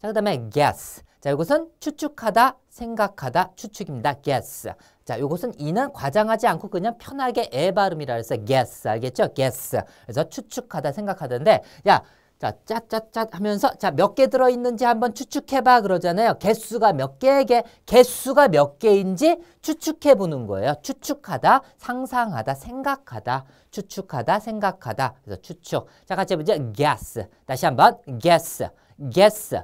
자, 그 다음에 guess. 자, 이것은 추측하다, 생각하다, 추측입니다. guess. 자, 이것은 이는 과장하지 않고 그냥 편하게 애 발음이라 해서 guess. 알겠죠? guess. 그래서 추측하다, 생각하던데 야, 자, 짜짜짜 하면서 자, 몇 개 들어 있는지 한번 추측해 봐 그러잖아요. 개수가 몇 개에게 개수가 몇 개인지 추측해 보는 거예요. 추측하다, 상상하다, 생각하다, 추측하다, 생각하다. 그래서 추측. 자, 같이 해 보죠. guess. 다시 한번 guess. guess.